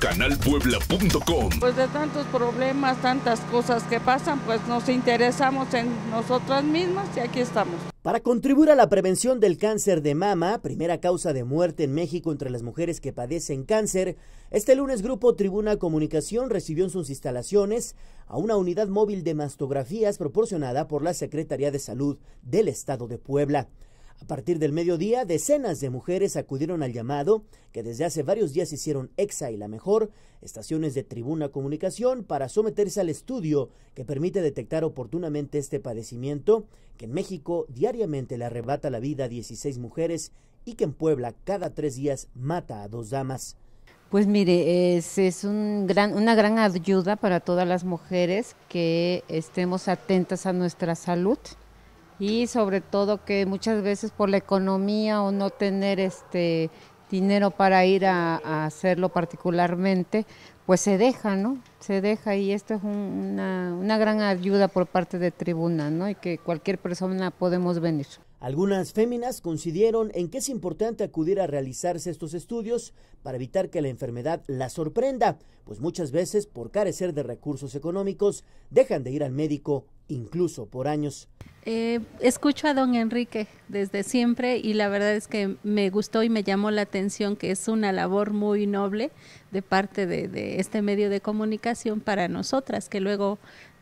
canalpuebla.com. Pues de tantos problemas, tantas cosas que pasan, pues nos interesamos en nosotras mismas y aquí estamos. Para contribuir a la prevención del cáncer de mama, primera causa de muerte en México entre las mujeres que padecen cáncer, este lunes Grupo Tribuna Comunicación recibió en sus instalaciones a una unidad móvil de mastografías proporcionada por la Secretaría de Salud del Estado de Puebla. A partir del mediodía, decenas de mujeres acudieron al llamado que desde hace varios días hicieron EXA y La Mejor, estaciones de Tribuna Comunicación, para someterse al estudio que permite detectar oportunamente este padecimiento que en México diariamente le arrebata la vida a 16 mujeres y que en Puebla cada tres días mata a dos damas. Pues mire, es, es un gran, una gran ayuda para todas las mujeres que estemos atentas a nuestra salud y sobre todo que muchas veces por la economía o no tener este dinero para ir a, hacerlo particularmente, pues se deja, ¿no? Se deja y esto es una, una, gran ayuda por parte de tribuna, ¿no? Y que cualquier persona podemos venir. Algunas féminas coincidieron en que es importante acudir a realizarse estos estudios para evitar que la enfermedad la sorprenda, pues muchas veces por carecer de recursos económicos dejan de ir al médico incluso por años. Eh, escucho a don Enrique desde siempre y la verdad es que me gustó y me llamó la atención que es una labor muy noble de parte de, este medio de comunicación para nosotras, que luego,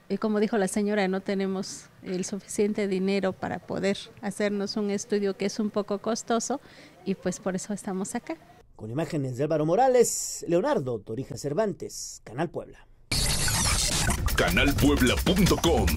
eh, como dijo la señora, no tenemos el suficiente dinero para poder hacernos un estudio que es un poco costoso y pues por eso estamos acá. Con imágenes de Álvaro Morales, Leonardo Torija Cervantes, Canal Puebla. Canalpuebla.com